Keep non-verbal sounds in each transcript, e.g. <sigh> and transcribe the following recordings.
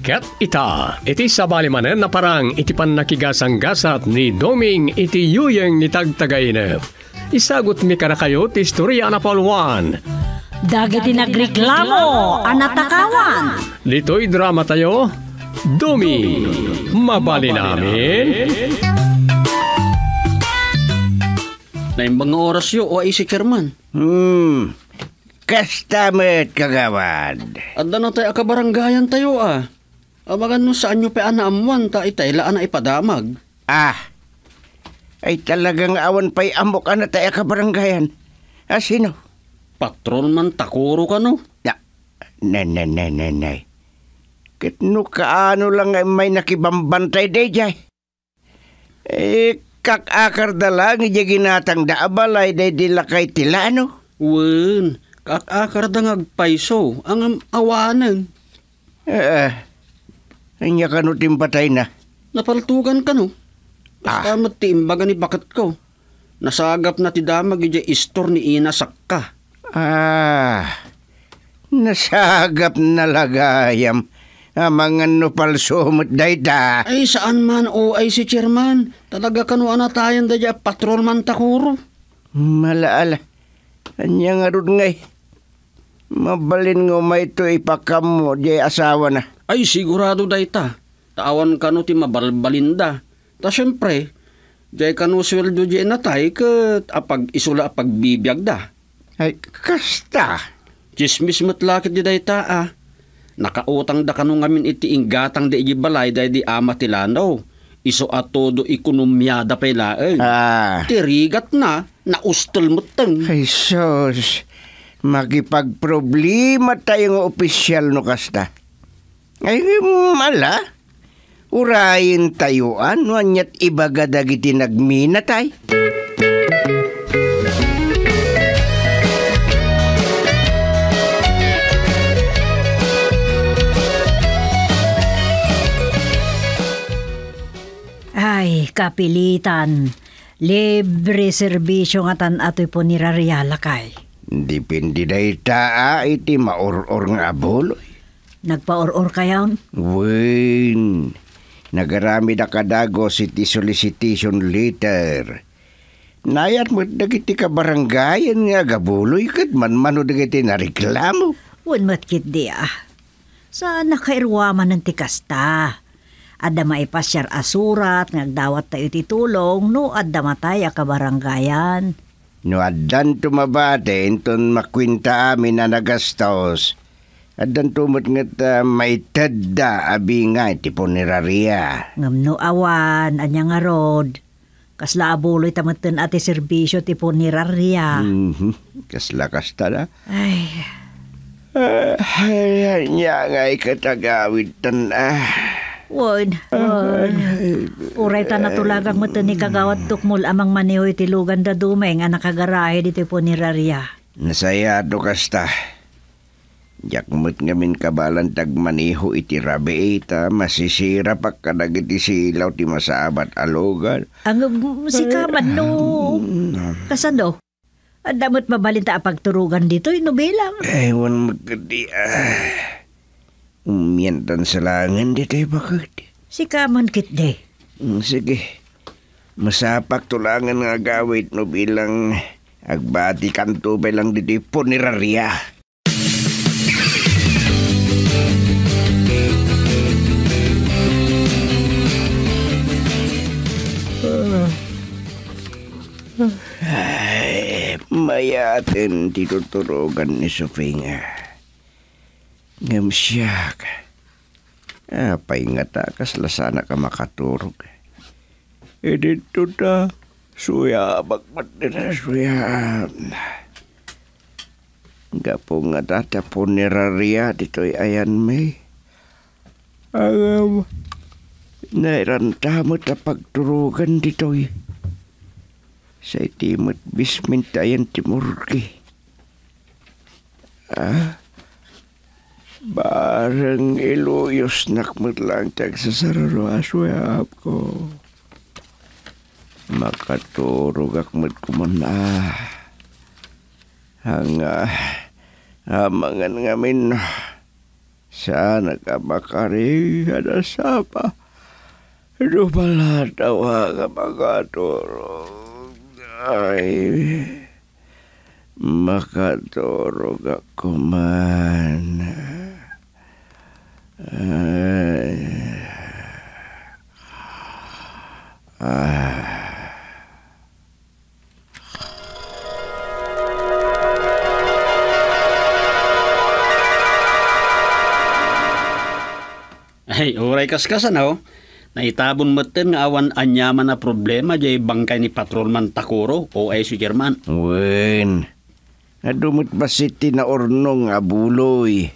Ket ita, iti sabalimanen na parang iti pannakigasang-gasat ni Doming iti yuyeng ni Tagtagaynep. Isagot mi kana kayo ti istorya na Paulwan. Dagiti nagreklamo, anatakawan. Dito'y drama tayo, Dumi, mabali namin. Na oras yo, o ay si Kerman. Hmm, kastamet kagawad. At na tayo akabaranggayan tayo ah. Abagan no saan nyo pa anaamuan ta itayla na ipadamag. Ah, ay talagang awan pa'y amok ana tayo kabaranggayan. Ah, sino? Patron man takuro ka no. Na, na, na, na, na, na. Kitno kaano lang ay may nakibambantay dayjay. Eh, kakakar dala nga ginatang daabalay day dila kay tila ano. Wen, kakakar da ngagpaiso ang awanan. Eh, uh, Anya ka no timpatay na. Napaltugan ka no. Basta ah. matiimbaga ni bakat ko. Nasagap na ti damag ija istor ni ina sakka. Ah, nasagap na lagayam. Amang ah, ano palsumot day ta. Ay saan man o ay si chairman. Talaga kanu anatayan tayan da patrol man takuro. Malaala. Anya nga ngay. Mabalin nga may ito ipakam mo di asawa na. Ay sigurado da ita. Taawan ka no ti mabalbalinda. Ta syempre, day ka no sweldo jay natay ka apag isula pagbibiyag da. Ay kasta. Chismis matlakit di day ita ah. Nakautang da kanu ngamin iti inggatang di igibalay day di ama tilanaw. Iso todo ikonomyada pa ilaeng. Ah. Tirigat na, naustal mo tang. Ay sos, magipagproblema tayong opisyal no kasta. Ay mala. Urayin tayuan, wanyat anyat ibaga dagiti nagminatay? Ay, kapilitan. Libre serbisyo nga tan ato'y po nirariyala kay. Dipindi na ita, ah, iti mauror nga aboloy. Nagpaor-or kayon? Win, nagarami na kadago city solicitation letter. Nayat mo dagiti ka barangayan nga gabuloy kat manmano dagiti na reklamo. Win matkit di ah. Sa nakairwaman ng tikasta. Adda maipasyar asurat, nagdawat tayo titulong, no adda mataya ka barangayan. No addan tumabate, inton makwinta amin na nagastos Adan tumat nga ah, maitadda abi nga iti puneraria. Ngamno awan, anya nga rod. Kasla abuloy tamaten ati serbisyo ti puneraria. Mm-hmm. Kasla kasta na. Ay. Uh, ah, ay, anya nga ikatagawid tan ah. Won, won. Uray ta natulagang mo ni kagawat tukmul amang manihoy ti lugan da dumay nga nakagarahe ni puneraria. Nasaya do kasta. Yakmut nga min kabalan tagmaniho iti rabeita, eh, masisira pa kadag iti silaw ti masaabat alogan. Ang musikaman no, mm. kasano? Ang damot mabalinta apagturugan dito, inubilang. Ewan eh, magkadi ah. Umiyantan sa langan dito bakit? Si Kaman kitde. Mm, sige. Masapak tulangan nga gawit no bilang agbati kanto lang dito punirarya. Mamaya atin tinuturugan ni Sofinga. Ngamsyak. Ah, paingata kasla sana ka makaturog. E dito ta, suya, bagmat na suya. Gapo nga data puneraria dito'y ayan may. Alam, nairanta mo ta pagturugan dito'y sa itim at bismintayan timurki. Ah, barang iluyos nakmat lang tag sa sararo aswayab ko. Makaturog akmat ko man ah. Ang ah, hamangan ngamin na. Sana ka makari ada sapa. Dupala tawa ka makaturo. Ay, makaturog ako man. Ay, ah. Ay, uray kaskasan Oh. Naitabon mo tin nga awan anyaman na problema jay bangkay ni Patrolman Takuro o ay si German. Wen, nadumot ba si tinaornong abuloy?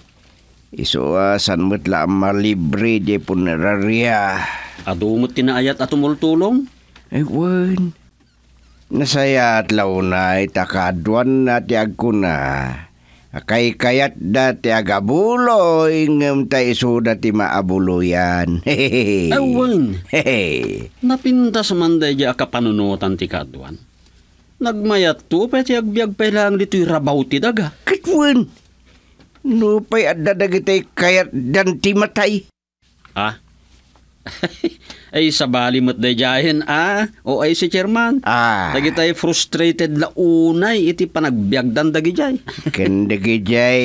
Isuasan ah, mo't la malibre jay puneraria. Adumot tinaayat at tumultulong? Ay, eh, wen. Nasaya at launay, itakadwan na tiyag ko na. Kay kayat dati agabuloy ngam ta isuda ti maabuloyan. <laughs> Hehehe. Awan. Hehehe. Napintas man day di akapanunutan ti kaduan. Nagmayat to, ti agbiag pa lang dito'y rabaw ti daga. Katwan! Nupay at dadagitay kayat dan ti matay. Ah? <laughs> ay sa balimot day jahin ah o ay si chairman ah lagi tayo frustrated la unay iti panagbiagdan dagijay <laughs> ken dagijay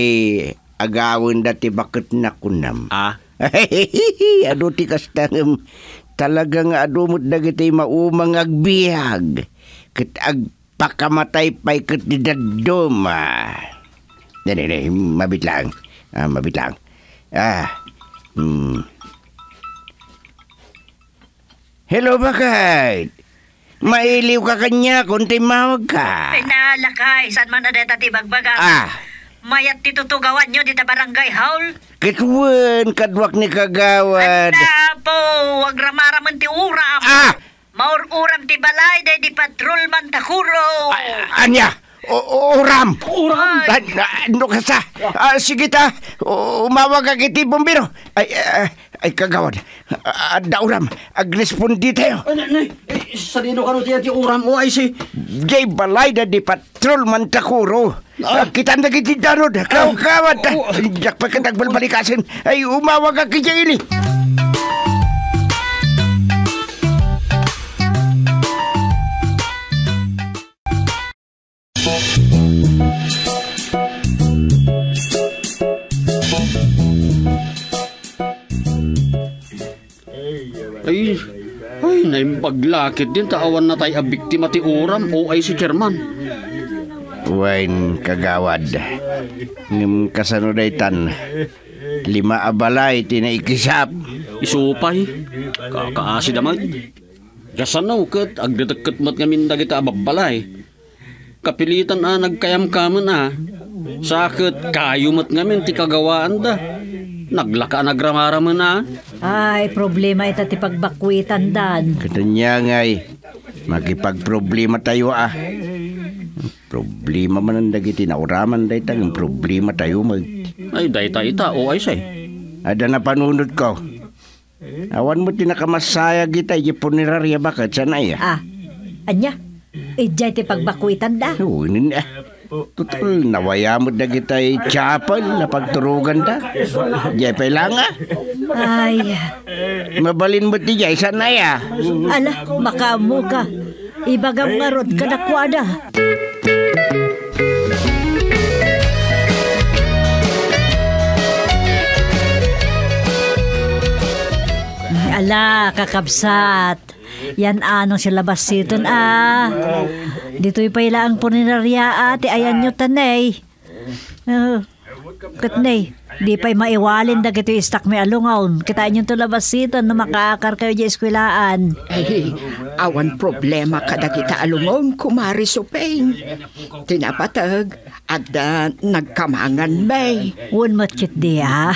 agawin dati bakit na kunam ah <laughs> ado ti kastangem talagang adumot dagiti maumang agbihag ket agpakamatay pay ket di daddoma Nene, nene, mabit lang. Ah, mabit lang. Ah, ah, hmm. Hello, Bakal. Mailiw ka kanya kunti timawag ka. Ay, naalakay. Saan man na deta tibagbaga? Ah. Mayat titutugawan nyo dita barangay haul. Kituan, kadwak ni kagawad. Anda po, wag ramaraman ti uram. Ah! Maur uram ti balay, day di patrol man takuro. Ah, anya! O, Uram! Oram! Ah, ano ka sa? Ah, sige ta, umawag ka kiti bumbiro. Ay, ay, ah, ay kagawad. Ah, dauram, agrespondi tayo. Ay, nay, eh, sa dino ka ti Uram o ay si... Gay balay da di patrol man takuro. Ah. ah. Kita na kiti darod, kawad ta. Dak oh, pagkatagbal balikasin, ay umawag ka kiti ili. Ah. Ay, ay, naimbaglakit din taawan na tayo a biktima ti oram o ay si chairman. Wain kagawad. Ngim kasanudaytan. Lima abalay tinaikisap. Isupay. Kakaasi damay. Kasano kat agdadagkat mat ngamin dagita ababalay. Kapilitan ah nagkayam kaman ah. Sakit kayo mat ngamin ti kagawaan da. Naglaka na gramara mo na. Ah. Ay, problema ito ti pagbakwitan dan. Katanya ngay, makipagproblema tayo ah. Problema man ang dagiti na uraman dayta, ang problema tayo mag... Ay, dayta ita, o ay say. Ada na panunod ko. Awan mo tinakamasaya kita, ipunirarya bakit sanay ah. Ah, anya, ijay ti pagbakwitan da. Oo, oh, Tutul, nawaya mo na kita'y chapal na pagturugan ta. Diyay pailanga. Ah. Ay. Mabalin mo ti diyay sanay ah. Ala, baka mo ka. Ibagam nga rod ka Ala, kakabsat. Yan anong silabas basiton ah. Dito'y pailaan punerarya ate ayan nyo tanay. Oh, katnay, di pa'y maiwalin da kito'y istak may alungaon. Kitain nyo tulabasitan na makakar kayo di eskwilaan. Ay, awan problema kada kita alungaon kumari supeng. Tinapatag, at uh, nagkamangan bay. Won matkit di ha. Ah.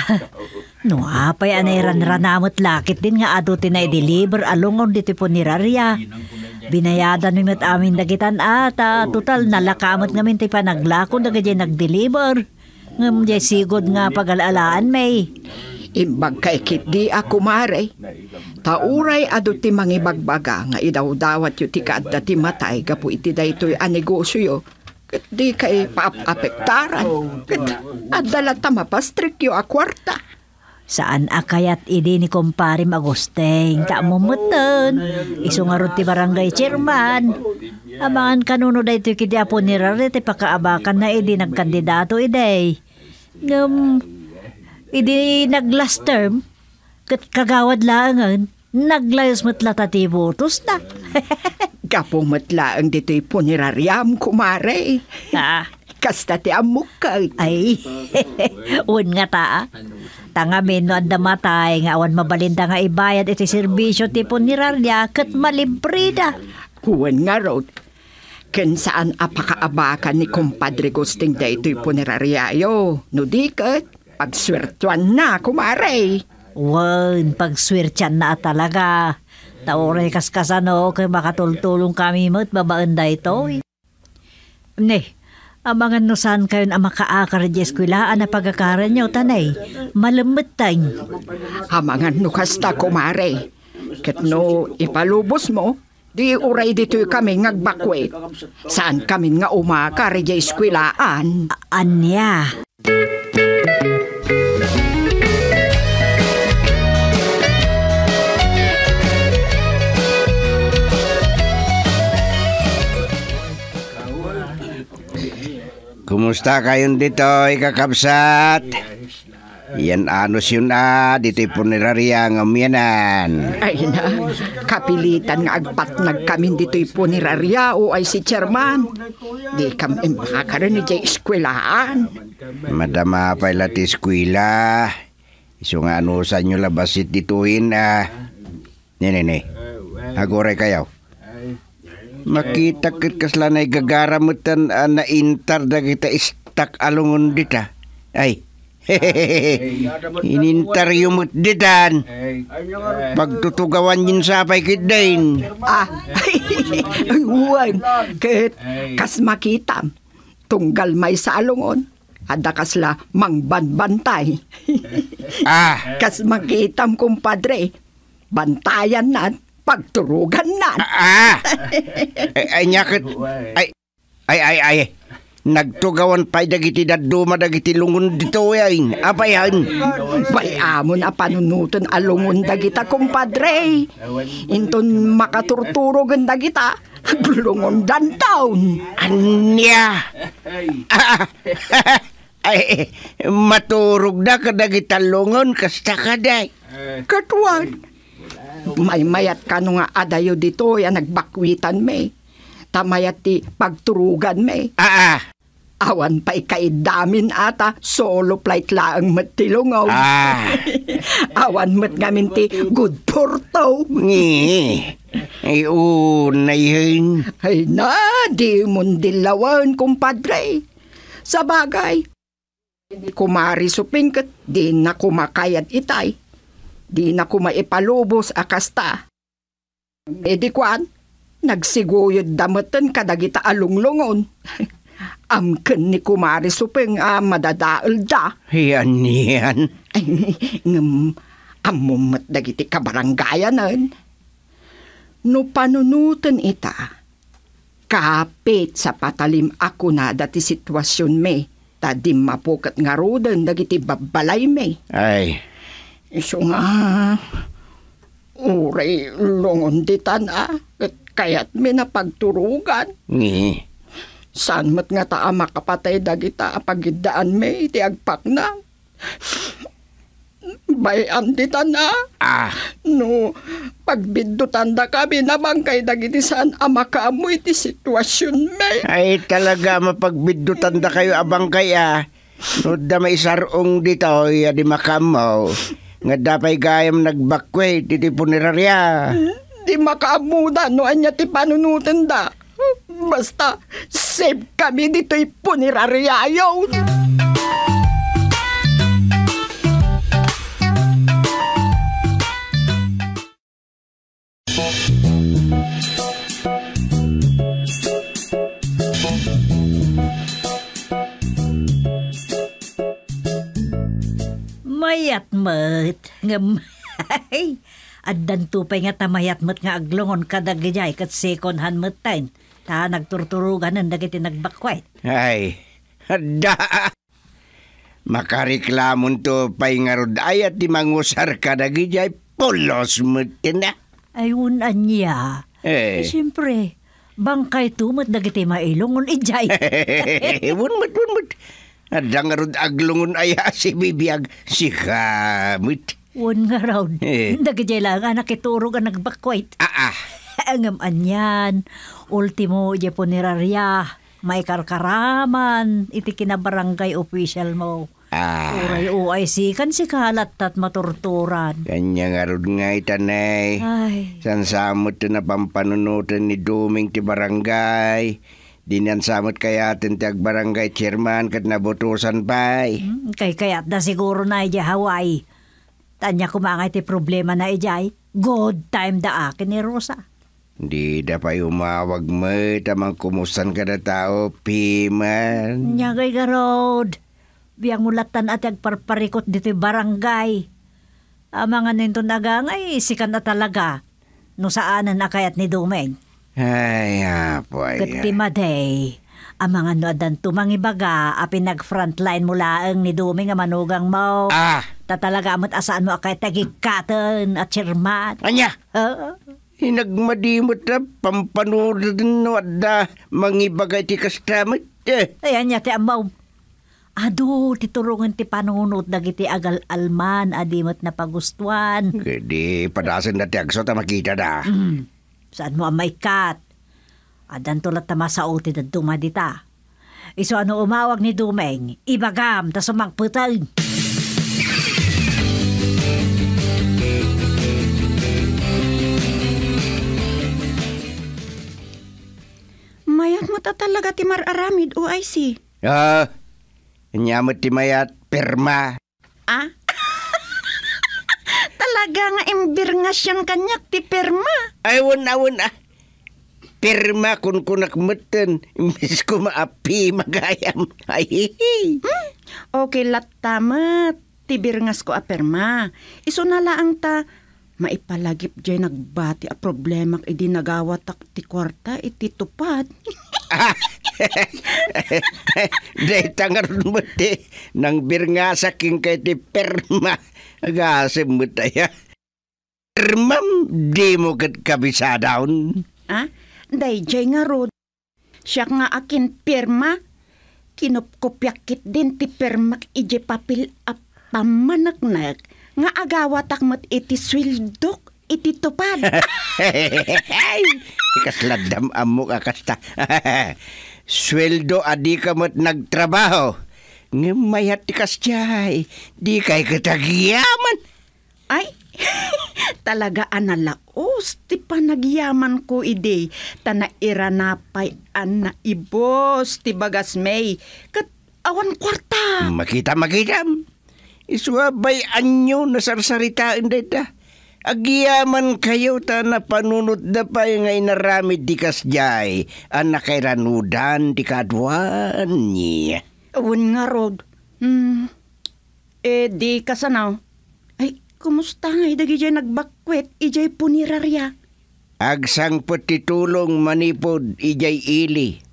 No, apay anay ranranamot lakit din nga ado tinay-deliver alungon dito po ni Raria. Binayadan mi met amin dagitan ata, ah, oh, total nalakamot ngamin ti panaglakon dagay nag-deliver. Ngam jay sigod nga pagalalaan may. Imbag kay di ako mare. Tauray adu ti mangibagbaga nga idawdawat yu ti kaadda ti matay gapu iti daytoy a negosyo yo. di kay paapektaran. Ket oh, adala ta mapastrik yo a kwarta. Saan akayat ide ni kumparim Agusteng, taamumutan, isungarot ti barangay chairman. Amangan kanuno da ito kiti apo ni Rarete pakaabakan na ide nagkandidato ide. Um, ide nag last term, kagawad laangan, naglayos matlata ti botos na. <laughs> Gapong matlaang dito'y punirariam, kumare. Ah. Kasta ti amukay. Ay, <laughs> un nga ta tangamin no anda matay nga awan mabalinda nga ibayad iti serbisyo ti punirarya ket malibrida. Kuwan nga rod, ken saan apakaabakan ni kumpadre Gusting da ito'y puneraryayo. No di dikat, pagswertuan na, kumare. Wan, pagswertyan na talaga. Tauray kaskasano kay makatultulong kami mo't babaan da ito. Ne, Amangan no saan kayon ang makaakar di eskwilaan na pagkakaran niyo, tanay. Malamit tayong. Amangan no kasta kumare. Kat no ipalubos mo, di uray dito kami ngagbakwet. Saan kami nga umakar di eskwilaan? Anya. Anya. Kumusta kayong dito, ikakapsat? Yan anos yun ah, dito'y punerarya ng amyanan. Ay na, kapilitan nga agpatnag kami dito'y punerarya o ay si chairman. Di kami eh, makakaroon ni jay eskwelaan. Madama pa ilati eskwela. Iso nga ano sa inyo labasit dituin ah. Nene, nene, agoray kayo. Makita kit na gagaramutan uh, ah, na intar da kita istak alungon dita. Ay. <laughs> Inintaryo mo ditan. Pagtutugawan yun sa apay kit Ah, <laughs> ay, uwan. Kit, kas makita. Tunggal may sa alungon. Ada kasla mangbanbantay. ah. <laughs> Kas makitam kumpadre. Bantayan na pagturugan na. Ah, ah! ay, ay, nyakit. Ay, ay, ay, ay. Nagtugawan pa'y dagiti daduma dagiti lungon dito eh, yan. Apa yan. Bayamon a panunuton a lungon dagita kumpadre. Eh. Inton makaturturo ganda kita. Lungon dan taon. Anya. ay, <laughs> maturog na kadagita lungon kasta kaday. Katuan may mayat ka nga adayo ah, dito ya nagbakwitan me. Tamayat ti pagturugan me. Ah, ah. Awan pa ikaidamin ata, solo flight laang matilungaw. Ah. <laughs> Awan mat ngamin ti good porto. Ngi. Ay, unayin. Ay na, di mundilawan, kumpadre. Sa bagay, kumari supingkat, di na kumakayat itay Di na ko maipalubos akasta. E di kwan, nagsiguyod damatan kadagita alunglungon. <laughs> Amken ni kumari supeng ah, madadaol da. Yan, yan. <laughs> Ngam, amumat dagiti kabaranggayanan. No panunutan ita, kapit sa patalim ako na dati sitwasyon me, tadim mapukat nga rodan dagiti babalay me. Ay, isunga uray lungon ditan a ah. kayat mi napagturugan. Ni. San met nga taa makapatay dagita apagiddaan me iti agpakna. Bayan ditan a. Ah. ah. No, pagbiddutan da kami naman kay dagiti saan ah, mo iti sitwasyon me. Ay talaga mapagbiddutan da kayo abang kaya. No, da may sarong dito, ya di makamaw. Nga dapay gayam nagbakway, titi punerarya. Di makaamuda no anya ti panunutin da. Basta, save kami dito'y punerarya ayaw. mayatmat nga may. Addan tupay nga tamayatmat nga aglongon kadagayay kat second hand matain. Ta nagturturugan ang dagiti nagbakwet. Ay, da. Makareklamon to pay nga rod ay at imangusar kadagayay polos matina. Ayun niya. Eh. eh siyempre, bangkay tumot dagiti ijay. on ijay. Wunmat, wunmat. Adang nga aglungon aya si bibiyag si kamit. Won nga raw. Eh. Dagajay lang anak ah, ituro ka nagbakwait. Ah ah. <laughs> Angaman yan. Ultimo jeponerarya. May karkaraman. Iti kinabarangay official mo. Ah. Uray uay si kan si kalat tat maturturan. Kanya nga rod nga itanay. Ay. Sansamot na pampanunutan ni Duming ti barangay Dinyan samot kaya atin ti barangay chairman kat nabutusan pa eh. hmm, Kay kayat na siguro na eh, ija Hawaii. Tanya kumangay ti problema na eh, ijay. God time da akin ni Rosa. Hindi da pa umawag mo. Tamang kumusan ka na tao, Piman. Nya kay Rod. Biyang mulatan at agparparikot dito barangay. Ang mga nito nagangay, sikan na talaga. No saan na kayat ni Dumeng. Ay, apoy. Kat day. ang mga noadan tumangibaga, a ah, pinag-frontline mula ang ni Dumi nga manugang mo. Ah! Tatalaga mo't asaan mo akay tagikatan at sirmat. Anya! Uh, ah. Hinagmadimot eh, na pampanurad no at na mangibagay ti kastamit eh. Ayan niya ti amaw. Ado, titurungan ti panunod dagiti agal alman adimot na pagustuan. Gede, padasin na ti agso ta ah, makita da. Mm. Saan mo amay kat? Adan tulat tama sa uti na dumadita. Iso ano umawag ni Dumeng, ibagam ta sumagputan. Mayat mo ta talaga ti mararamid o ay si. Ah, uh, nyamot ti mayat perma. Ah? Aga nga imbir nga kanyak ti perma. Aywan awon ah. Perma kun kunak meten, imbis ko maapi magayam. <laughs> Ay, hmm? Okay lat tamat, tibir ko a ah, perma. Iso na laang ta, maipalagip jay nagbati a ah, problema edi nagawatak ti kwarta iti eh, tupad. <laughs> <laughs> Day tangar mo ti nang birngasa king kay ti perma. Agasim mo tayo. Permam, di mo kat kabisa daon. Ha? Day jay nga rod. Siya nga akin perma. Kinupkopyakit din ti permak ije papil apamanaknak. Nga agawatak mat iti swildok ititupad. <laughs> Ikasladam amo ka kasta. <laughs> Sweldo adi ka kamot nagtrabaho. Ngamayat tikas jay, di kay katagyaman. Ay, <laughs> talaga analaos, ti panagyaman ko ide, tanaira na pay ana ibos, ti bagas may, kat awan kwarta. Makita, makita. Iswabay anyo na sarsarita inday da Agiyaman kayo ta na panunot da pa nga inaramid di kasjay. Anak kay di kadwan ni. Awan nga, Rod. Hmm. Eh, di kasanaw. Ay, kumusta nga? Idagi jay nagbakwet, ijay punirarya. Agsang putitulong manipod, ijay ili.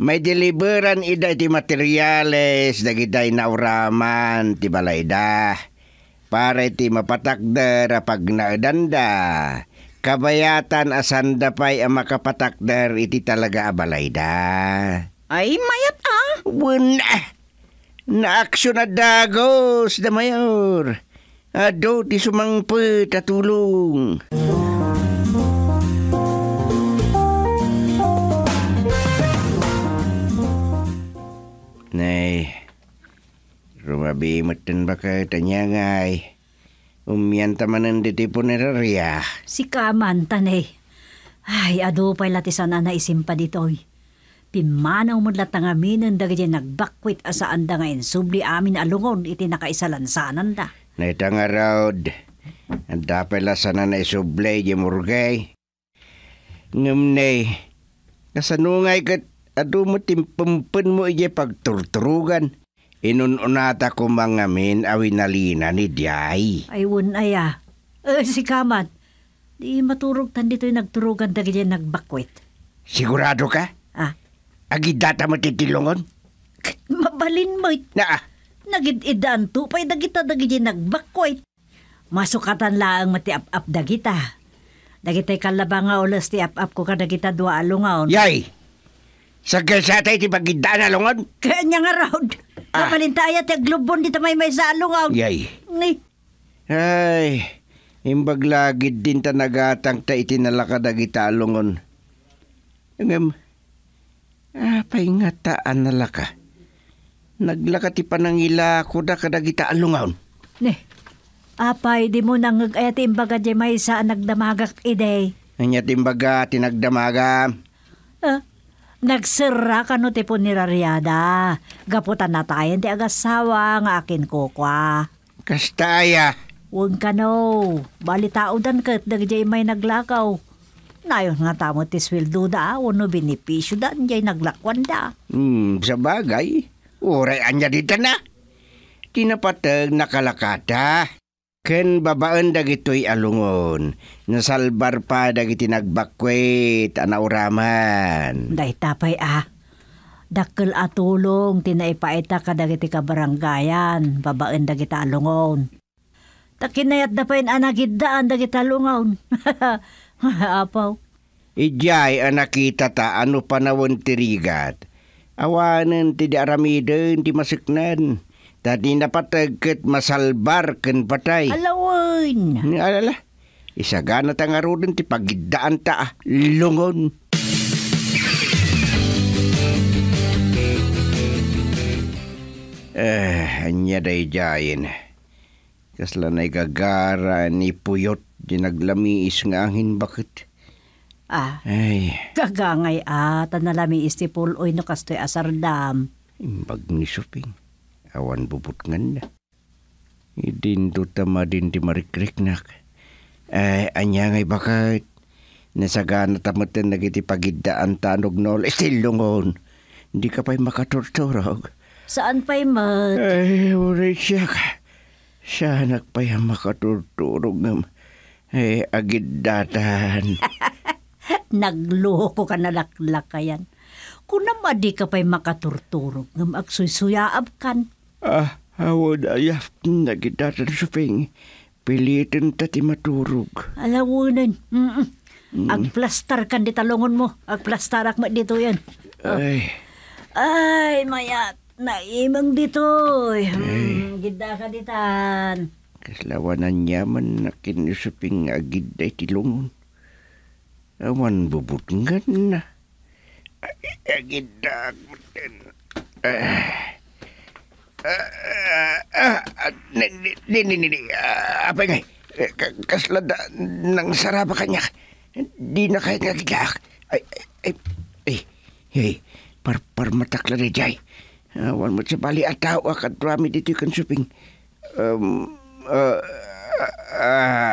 May deliberan ida ti materyales, dagiday na uraman, ti balayda para iti mapatakder pag naadanda. Kabayatan asanda pa'y ang makapatakder iti talaga abalay da. Ay, mayat ah. Wuna. Ah! Naaksyon na dagos da mayor. Ado ti sumangput at tulong. Nay, Rumabimutin ba kayo tanyangay? Umyanta man ang ditipunerarya. Si kaman, tanay. Ay, ado pa'y latisan na naisimpa ditoy. Pimanaw mo lat nga minan da ganyan nagbakwit asa anda ngayon subli amin alungod iti nakaisalansanan da. Naita nga rawd, ang dapay lasanan na isubli di murgay. Ngumnay, kasanungay kat ado mo timpampan mo iya pagturturugan Inununata ko mga min awinalina ni Diay. Ayun aya. Eh, si Kamat. Di maturog tan dito'y nagturugan da ganyan nagbakwit. Sigurado ka? Ah? Agidata mo titilungon? Mabalin mo'y... Na ah? Nagididaan to, pa'y dagita dagiti nagbakwit. Masukatan laang matiap-ap dagita. Dagita'y kalaba nga ulas ti ap-ap ko ka dagita dua alungaon. Yay! Sa kasatay ti pagidaan alungon? Kanya nga raod. Ah. Namalintaya ti aglubon dito may may salong. Ah. Yay. Ni. Ay, imbag din ta nagatang ta itinalakad agitalongon. Ngam, ah, paingataan na laka. Naglaka ti panangila ko da kadagita alungaon. Ne, apay di mo nang ayat imbaga di may sa nagdamagak ide. Anyat imbaga tinagdamaga. Ah, Nagsira ka no ni Rariada. Gaputan na tayo ti agasawa nga akin kukwa. Kastaya. Huwag ka no. Balitaudan kat dagday may naglakaw. Nayon nga tamo ti sweldo da, wano binipisyo da, njay naglakwan da. Hmm, sa bagay. Uray anya dita na. Tinapatag nakalakata. Ken babaan dagitoy alungon, nasalbar pa dagiti nagbakwet anauraman. Day tapay ah, dakkel atulong tinaipaita ka dagiti kabaranggayan, babaan dagita alungon. Takinayat da pain anagiddaan ah, dagita alungon. <laughs> Apaw. Ijay anakita ah, ta ano panawon tirigat. Awanan ti di aramiden ti masiknan Dati napatag kat masalbar ken patay. Alawan. Alala. Isagana ta nga ti pagidaan ta ah, lungon. Eh, anya day jayin. Kasla na gagara ni Puyot di naglamiis nga angin bakit. Ah, Ay. kagangay ata ah, na lamiis ti puloy no kastoy asardam. Imbag ni Shopping awan bubut nganda. Idin tutama din di marikriknak. Eh, anya ngay bakit? Nasagana tamatan nagitipagidaan tanog nol. Istilungon. Hindi ka pa'y makaturturog. Saan pa'y mat? Eh, ay, ulit siya ka. Siya pa'y makaturturog ng ay eh, agidatan. <laughs> Nagloko ka na laklakayan. Kunam adi ka pa'y makaturturog ng aksuy-suyaab kan. Ah, hawad ayaf na sa ping. Pilitin tati maturog. Alawunan. Mm-mm. Mm. Agplastar kan di talongon mo. Agplastarak mo dito yan. Oh. Ah. Ay. Ay, mayat. Naimang dito. Hmm, gida ka ditan. Kaslawanan yaman na kinusuping agid ay tilungon. Awan bubutingan na. Agid na agmutin. Ah. Ni, ni, ni, ni, apay ngay. Kaslada ng saraba kanya. Di na kaya nga Ay, ay, ay, ay, par, par matakla na jay. Awan ah, mo sa bali ataw akat ah, rami dito kan shopping. Um, ah,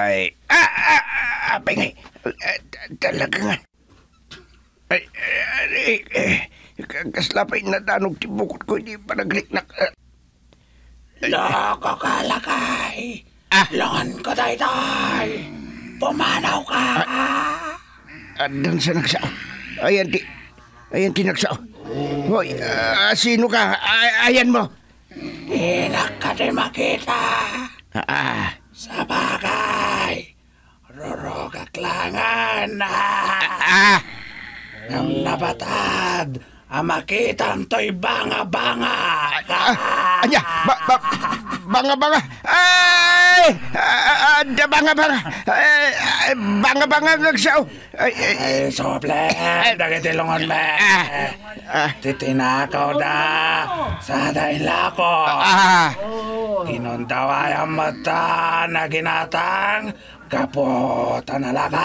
ay, ah, ngay. Talaga nga. Ay, ay, ay, kaslapay na ti bukod ko, hindi pa nagliknak. Loko ka, lakay. Ah. Longan ko, taytay. Pumanaw ka. Ah, doon sa nagsaw. Ayan, ti... Ayan, tinagsaw. Hoy, uh, sino ka? Ay, ah, ayan mo. Hinak ka din makita. Ah, ah. Sa bagay. Rorogak langan. Ah. ah. Ng nabatad. Amakitang to'y banga-banga. Ah, anya, ba, ba, banga-banga. Ay! Ah, ah banga-banga. Ay, banga-banga nagsaw. Oh. Ay, ay, ay sople. Dagitilungon me. Ah, ah. Titinakaw na. Sa daila ko. Kinuntawayan mata na ginatang Kaputan alaga!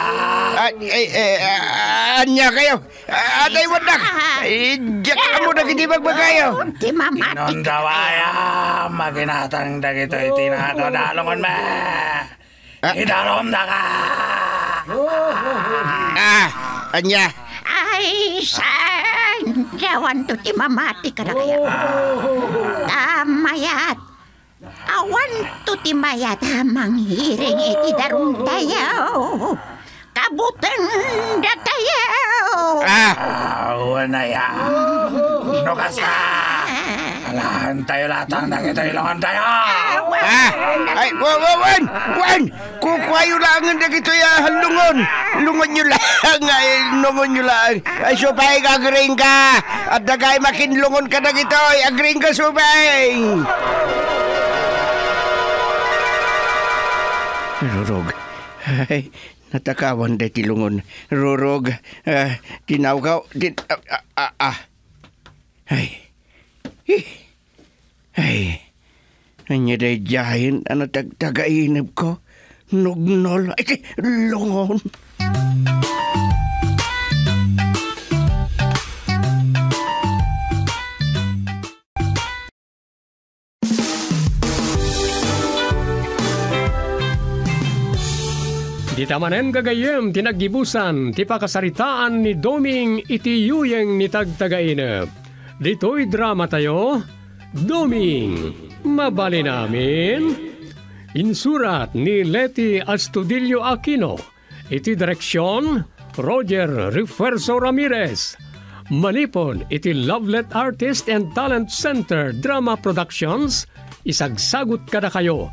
Ay, ay, eh, ay, ah, anya kayo! Ah, atay mo nak! Diyak ka mo nagitibag ba kayo? Di mamatik! Inondawaya! Maginatang dagito itinato dalongon me! Ah. Idalom na ka! Ah, anya! Ay, saan? Jawan to ti mamati ka na kayo. Tama yat! awanto ti mayata manghiring iti e darong tayaw. Oh. Kabutan da tayaw. Ah, wala ya. No kasta. Alahan tayo latang nakita ilangan tayo. Ah, ay, wan, wan, wan, wan. Kukuhayo lang na kito ya halungon. Lungon nyo lang, <laughs> ay, lungon nyo lang. Ay, supay ka, agring ka. At nagay makinlungon ka na kito, ay, agring ka, supay. Supay. Rurog, ay, natakawan day tilungon. Rurog, uh, ah, tinawgaw, tin... Uh, ah, uh, ah, uh, Ay, eh, ay, anya day jahin, ano tagtagainab ko, nugnol, ay, lungon. Lungon. Di tamanen gagayem tinagibusan ti pakasaritaan ni Doming itiyuyeng ni tagtagainep. Dito'y drama tayo, Doming, mabali namin. Insurat ni Leti Astudillo Aquino. Iti direksyon, Roger Refuerzo Ramirez. Manipon, iti Lovelet Artist and Talent Center Drama Productions. Isagsagot kada kayo